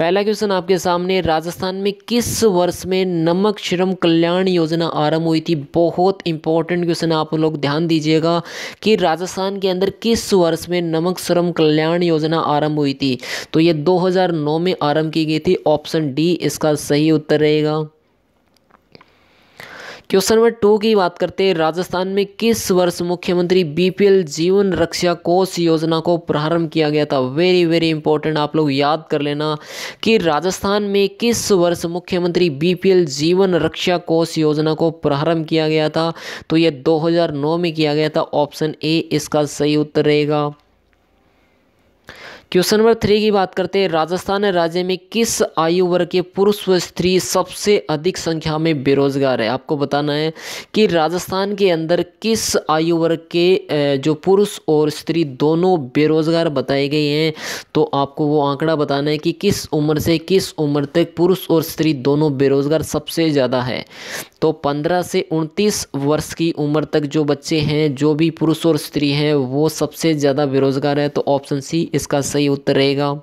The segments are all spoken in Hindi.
पहला क्वेश्चन आपके सामने राजस्थान में किस वर्ष में नमक श्रम कल्याण योजना आरंभ हुई थी बहुत इंपॉर्टेंट क्वेश्चन आप लोग ध्यान दीजिएगा कि राजस्थान के अंदर किस वर्ष में नमक श्रम कल्याण योजना आरंभ हुई थी तो ये 2009 में आरंभ की गई थी ऑप्शन डी इसका सही उत्तर रहेगा क्वेश्चन नंबर टू की बात करते हैं राजस्थान में किस वर्ष मुख्यमंत्री बीपीएल जीवन रक्षा कोष योजना को प्रारंभ किया गया था वेरी वेरी इंपॉर्टेंट आप लोग याद कर लेना कि राजस्थान में किस वर्ष मुख्यमंत्री बीपीएल जीवन रक्षा कोष योजना को प्रारंभ किया गया था तो यह 2009 में किया गया था ऑप्शन ए इसका सही उत्तर रहेगा क्वेश्चन नंबर थ्री की बात करते हैं राजस्थान राज्य में किस आयु वर्ग के पुरुष व स्त्री सबसे अधिक संख्या में बेरोजगार है आपको बताना है कि राजस्थान के अंदर किस आयु वर्ग के जो पुरुष और स्त्री दोनों बेरोजगार बताए गए हैं तो आपको वो आंकड़ा बताना है कि किस उम्र से किस उम्र तक पुरुष और स्त्री दोनों बेरोजगार सबसे ज़्यादा है तो पंद्रह से उनतीस वर्ष की उम्र तक जो बच्चे हैं जो भी पुरुष और स्त्री हैं वो सबसे ज़्यादा बेरोजगार है तो ऑप्शन सी इसका सही सही उत्तर रहेगा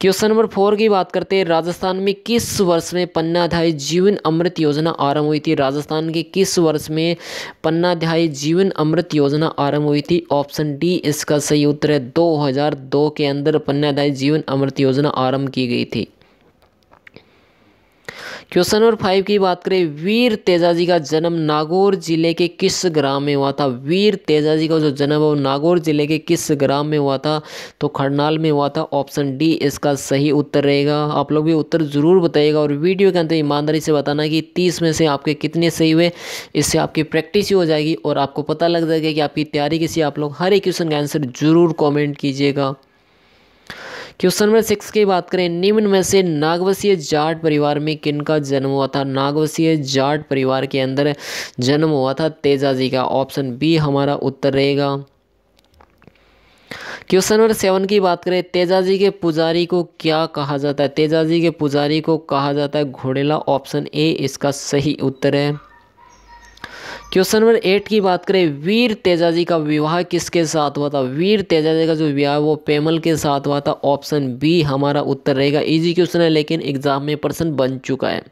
क्वेश्चन नंबर फोर की बात करते हैं राजस्थान में किस वर्ष में पन्नाध्याय जीवन अमृत योजना आरंभ हुई थी राजस्थान के किस वर्ष में पन्नाध्याय जीवन अमृत योजना आरंभ हुई थी ऑप्शन डी इसका सही उत्तर है 2002 के अंदर पन्नाध्याय जीवन अमृत योजना आरंभ की गई थी क्वेश्चन नंबर फाइव की बात करें वीर तेजा जी का जन्म नागौर जिले के किस ग्राम में हुआ था वीर तेजा जी का जो जन्म है वो नागौर जिले के किस ग्राम में हुआ था तो खरनाल में हुआ था ऑप्शन डी इसका सही उत्तर रहेगा आप लोग भी उत्तर ज़रूर बताइएगा और वीडियो के अंदर ईमानदारी से बताना कि तीस में से आपके कितने सही हुए इससे आपकी प्रैक्टिस ही हो जाएगी और आपको पता लग जाएगा कि आपकी तैयारी किसी आप लोग हर एक क्वेश्चन का आंसर ज़रूर कॉमेंट कीजिएगा क्वेश्चन नंबर सिक्स की बात करें निम्न में से नागवसीय जाट परिवार में किन का जन्म हुआ था नागवसीय जाट परिवार के अंदर जन्म हुआ था तेजा जी का ऑप्शन बी हमारा उत्तर रहेगा क्वेश्चन नंबर सेवन की बात करें तेजाजी के पुजारी को क्या कहा जाता है तेजाजी के पुजारी को कहा जाता है घोड़ेला ऑप्शन ए इसका सही उत्तर है क्वेश्चन नंबर एट की बात करें वीर तेजाजी का विवाह किसके साथ हुआ था वीर तेजाजी का जो विवाह वो पेमल के साथ हुआ था ऑप्शन बी हमारा उत्तर रहेगा इजी क्वेश्चन है लेकिन एग्जाम में पर्सन बन चुका है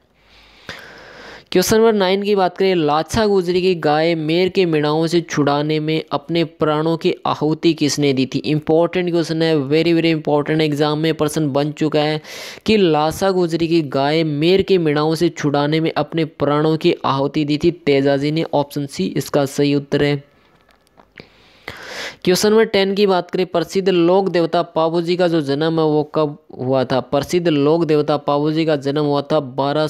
क्वेश्चन नंबर नाइन की बात करें लाछा गुजरी की गाय मेर के मिणाओं से छुड़ाने में अपने प्राणों की आहुति किसने दी थी इंपॉर्टेंट क्वेश्चन है वेरी वेरी इंपॉर्टेंट एग्जाम में पर्सन बन चुका है कि लाछा गुजरी की गाय मेर के मिणाओं से छुड़ाने में अपने प्राणों की आहुति दी थी तेजाजी ने ऑप्शन सी इसका सही उत्तर है क्वेश्चन नंबर टेन की बात करें प्रसिद्ध लोक देवता पाबू जी का जो जन्म है वो कब हुआ था प्रसिद्ध लोक देवता पाबू जी का जन्म हुआ था बारह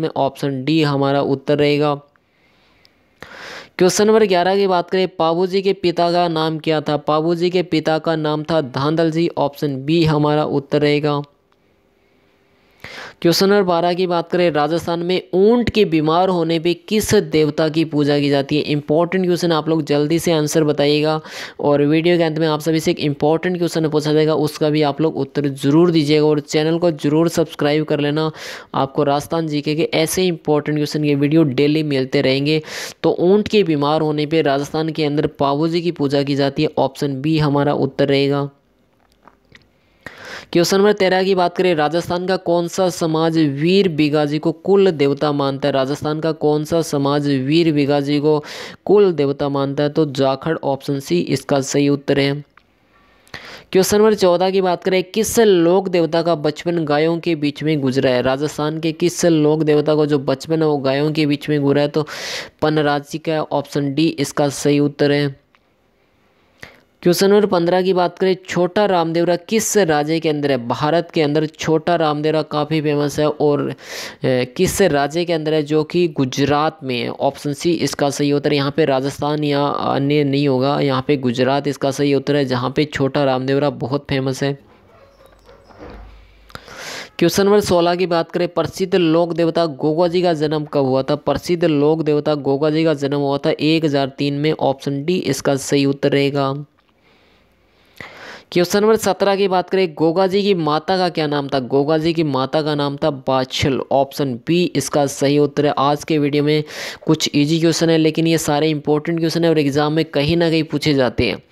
में ऑप्शन डी हमारा उत्तर रहेगा क्वेश्चन नंबर ग्यारह की बात करें पाबू जी के पिता का नाम क्या था पाबू जी के पिता का नाम था धांधल जी ऑप्शन बी हमारा उत्तर रहेगा क्वेश्चन नंबर बारह की बात करें राजस्थान में ऊंट के बीमार होने पे किस देवता की पूजा की जाती है इंपॉर्टेंट क्वेश्चन आप लोग जल्दी से आंसर बताइएगा और वीडियो के अंत में आप सभी से एक इंपॉर्टेंट क्वेश्चन पूछा जाएगा उसका भी आप लोग उत्तर जरूर दीजिएगा और चैनल को जरूर सब्सक्राइब कर लेना आपको राजस्थान जी के ऐसे इंपॉर्टेंट क्वेश्चन के वीडियो डेली मिलते रहेंगे तो ऊँट के बीमार होने पर राजस्थान के अंदर जी की पूजा की जाती है ऑप्शन बी हमारा उत्तर रहेगा क्वेश्चन नंबर तेरह की बात करें राजस्थान का कौन सा समाज वीर बिगाजी को कुल देवता मानता है राजस्थान का कौन सा समाज वीर बिगाजी को कुल देवता मानता है तो जाखड़ ऑप्शन सी इसका सही उत्तर है क्वेश्चन नंबर चौदह की बात करें किस लोक देवता का बचपन गायों के बीच में गुजरा है राजस्थान के किस लोक देवता को जो बचपन है वो गायों के बीच में गुजरा है तो पनराजी का ऑप्शन डी इसका सही उत्तर है क्वेश्चन नंबर पंद्रह की बात करें छोटा रामदेवरा किस राज्य के अंदर है भारत के अंदर छोटा रामदेवरा काफ़ी फेमस है और किस राज्य के अंदर है जो कि गुजरात में है ऑप्शन सी इसका सही उत्तर यहाँ पे राजस्थान या अन्य नहीं होगा यहाँ पे गुजरात इसका सही उत्तर है जहाँ पे छोटा रामदेवरा बहुत फेमस है क्वेश्चन नंबर सोलह की बात करें प्रसिद्ध लोक देवता गोगा जी का जन्म कब हुआ था प्रसिद्ध लोक देवता गोगा जी का जन्म हुआ था एक हज़ार तीन में ऑप्शन डी इसका सही उत्तर रहेगा क्वेश्चन नंबर सत्रह की बात करें गोगा जी की माता का क्या नाम था गोगा जी की माता का नाम था बाछल ऑप्शन बी इसका सही उत्तर है आज के वीडियो में कुछ ईजी क्वेश्चन है लेकिन ये सारे इंपॉर्टेंट क्वेश्चन है और एग्जाम में कहीं ना कहीं पूछे जाते हैं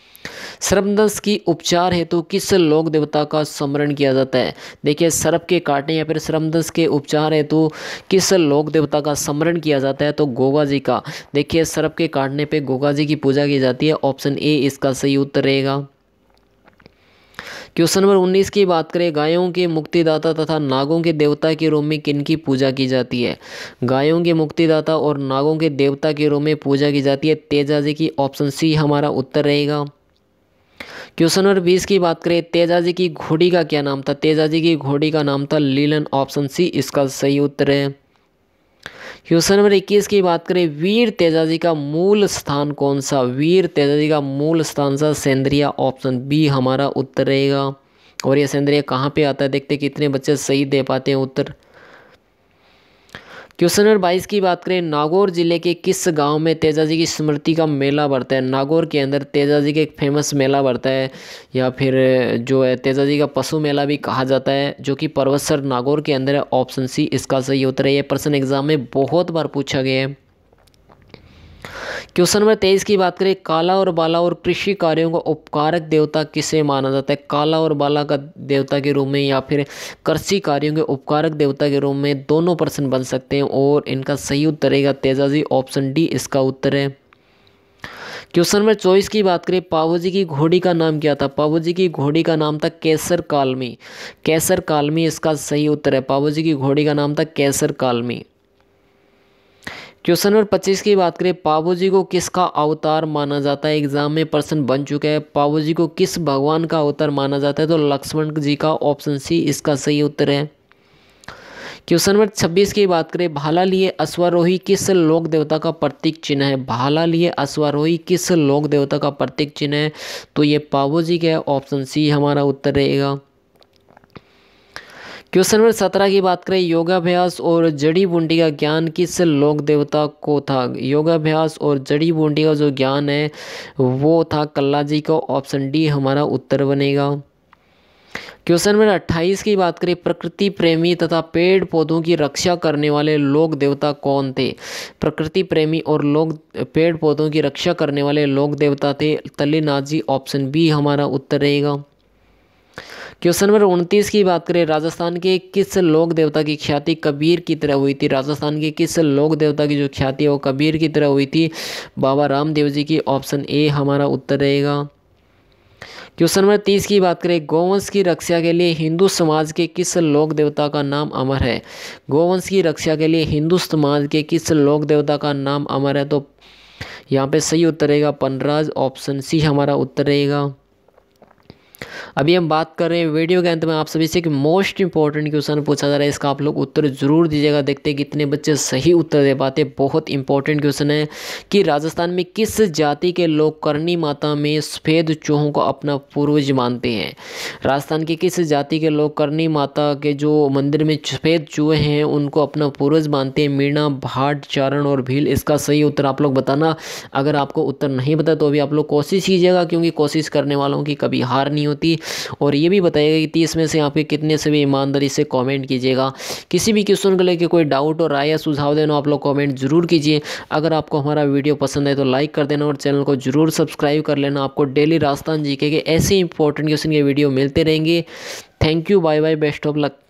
सर्पदंश की उपचार हेतु तो किस लोक देवता का स्मरण किया जाता है देखिए सर्प के काटने या फिर सर्पदंश के उपचार हेतु तो किस लोक देवता का स्मरण किया जाता है तो गोगा जी का देखिए सर्प के काटने पे गोगा जी की पूजा की जाती है ऑप्शन ए इसका सही उत्तर रहेगा क्वेश्चन नंबर उन्नीस की बात करें गायों के मुक्तिदाता तथा नागों के देवता के रूप में किन की पूजा की जाती है गायों के मुक्तिदाता और नागों के देवता के रूप में पूजा की जाती है तेजाजी की ऑप्शन सी हमारा उत्तर रहेगा क्वेश्चन नंबर बीस की बात करें तेजाजी की घोड़ी का क्या नाम था तेजाजी की घोड़ी का नाम था लीलन ऑप्शन सी इसका सही उत्तर है क्वेश्चन नंबर इक्कीस की बात करें वीर तेजाजी का मूल स्थान कौन सा वीर तेजाजी का मूल स्थान सा सेंद्रिया ऑप्शन बी हमारा उत्तर रहेगा और यह सेंद्रिया कहाँ पे आता है देखते कितने बच्चे सही दे पाते हैं उत्तर क्वेश्चन नंबर बाईस की बात करें नागौर जिले के किस गांव में तेजा जी की स्मृति का मेला बढ़ता है नागौर के अंदर तेजा जी का एक फेमस मेला बढ़ता है या फिर जो है तेजा जी का पशु मेला भी कहा जाता है जो कि सर नागौर के अंदर है ऑप्शन सी इसका सही उत्तर है ये प्रश्न एग्जाम में बहुत बार पूछा गया है क्वेश्चन नंबर तेईस की बात करें काला और बाला और कृषि कार्यों का उपकारक देवता किसे माना जाता है काला और बाला का देवता के रूप में या फिर कृषि कार्यों के उपकारक देवता के रूप में दोनों प्रश्न बन सकते हैं और इनका सही उत्तर रहेगा तेजाजी ऑप्शन डी इसका उत्तर है क्वेश्चन नंबर चौबीस की बात करें पावोजी की घोड़ी का नाम क्या था पावोजी की घोड़ी का नाम था कैसर कालमी कैसर कालमी इसका सही उत्तर है पावोजी की घोड़ी का नाम था कैसर कालमी क्वेश्चन नंबर पच्चीस की बात करें पाबूजी को किसका अवतार माना जाता है एग्जाम में प्रश्न बन चुका है पाबूजी को किस भगवान का अवतार माना जाता है तो लक्ष्मण जी का ऑप्शन सी इसका सही उत्तर है क्वेश्चन नंबर छब्बीस की बात करें भाला लिए अश्वारोही किस लोक देवता का प्रतीक चिन्ह है भाला लिए अश्वारोही किस लोक देवता का प्रतीक चिन्ह है तो ये जी का ऑप्शन सी हमारा उत्तर रहेगा क्वेश्चन नंबर सत्रह की बात करें योगाभ्यास और जड़ी बूंदी का ज्ञान किस लोक देवता को था योगाभ्यास और जड़ी बूंदी का जो ज्ञान है वो था कल्ला जी का ऑप्शन डी हमारा उत्तर बनेगा क्वेश्चन नंबर अट्ठाईस की बात करें प्रकृति प्रेमी तथा पेड़ पौधों की रक्षा करने वाले लोक देवता कौन थे प्रकृति प्रेमी और लोक पेड़ पौधों की रक्षा करने वाले लोक देवता थे जी ऑप्शन बी हमारा उत्तर रहेगा क्वेश्चन नंबर उनतीस की बात करें राजस्थान के किस लोक देवता की ख्याति कबीर की तरह हुई थी राजस्थान के किस लोक देवता की जो ख्याति है वो कबीर की तरह हुई थी बाबा रामदेव जी की ऑप्शन ए हमारा उत्तर रहेगा क्वेश्चन नंबर तीस की बात करें गोवंश की रक्षा के लिए हिंदू समाज के किस लोक देवता का नाम अमर है गोवंश की रक्षा के लिए हिंदू समाज के किस लोक देवता का नाम अमर है तो यहाँ पे सही उत्तर रहेगा पनराज ऑप्शन सी हमारा उत्तर रहेगा अभी हम बात कर रहे हैं वीडियो के अंत में आप सभी से कि मोस्ट इंपॉर्टेंट क्वेश्चन पूछा जा रहा है इसका आप लोग उत्तर जरूर दीजिएगा देखते हैं कितने बच्चे सही उत्तर दे पाते बहुत इंपॉर्टेंट क्वेश्चन है कि राजस्थान में किस जाति के लोग करनी माता में सफ़ेद चूहों को अपना पूर्वज मानते हैं राजस्थान के किस जाति के लोग करनी माता के जो मंदिर में सफ़ेद चूहे हैं उनको अपना पूर्वज मानते हैं मीणा भाट चारण और भील इसका सही उत्तर आप लोग बताना अगर आपको उत्तर नहीं पता तो भी आप लोग कोशिश कीजिएगा क्योंकि कोशिश करने वालों की कभी हार नहीं होती और ये भी बताइएगा कि तीस में से आपके कितने से भी ईमानदारी से कमेंट कीजिएगा किसी भी क्वेश्चन को लेकर कोई डाउट और राय या सुझाव देना आप लोग कमेंट ज़रूर कीजिए अगर आपको हमारा वीडियो पसंद है तो लाइक कर देना और चैनल को ज़रूर सब्सक्राइब कर लेना आपको डेली राजस्थान जी के ऐसे इंपॉर्टेंट क्वेश्चन के वीडियो मिलते रहेंगे thank you bye bye best of luck